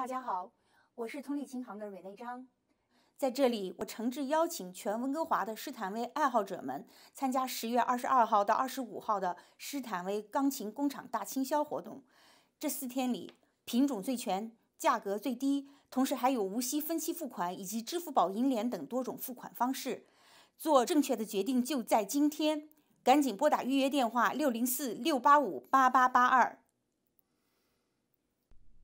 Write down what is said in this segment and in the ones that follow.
大家好，我是同理琴行的瑞内张，在这里我诚挚邀请全温哥华的施坦威爱好者们参加十月二十二号到二十五号的施坦威钢琴工厂大清销活动。这四天里，品种最全，价格最低，同时还有无息分期付款以及支付宝、银联等多种付款方式。做正确的决定就在今天，赶紧拨打预约电话六零四六八五八八八二。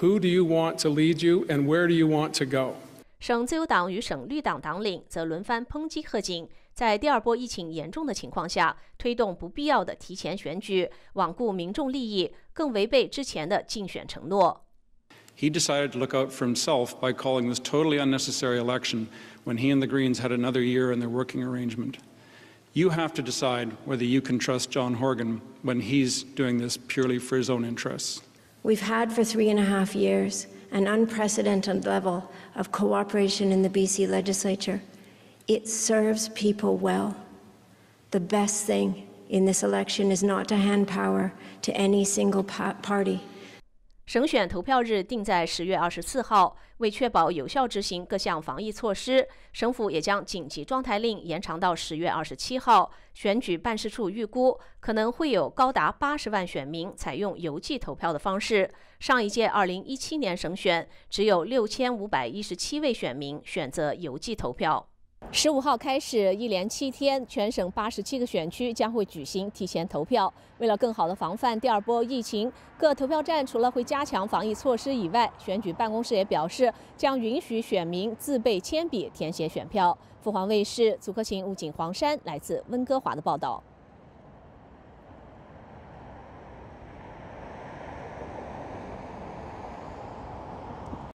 Who do you want to lead you and where do you want to go? 省自由党与省绿党党领则轮番抨击贺锦，在第二波疫情严重的情况下，推动不必要的提前选举，罔顾民众利益，更违背之前的竞选承诺。He decided to look out for himself by calling this totally unnecessary election when he and the Greens had another year in their working arrangement. You have to decide whether you can trust John Horgan when he's doing this purely for his own interests. We've had for three and a half years an unprecedented level of cooperation in the BC legislature. It serves people well. The best thing in this election is not to hand power to any single party. 省选投票日定在十月二十四号。为确保有效执行各项防疫措施，省府也将紧急状态令延长到十月二十七号。选举办事处预估，可能会有高达八十万选民采用邮寄投票的方式。上一届二零一七年省选，只有六千五百一十七位选民选择邮寄投票。十五号开始，一连七天，全省八十七个选区将会举行提前投票。为了更好的防范第二波疫情，各投票站除了会加强防疫措施以外，选举办公室也表示将允许选民自备铅笔填写选票。凤凰卫视组合型武警黄山来自温哥华的报道。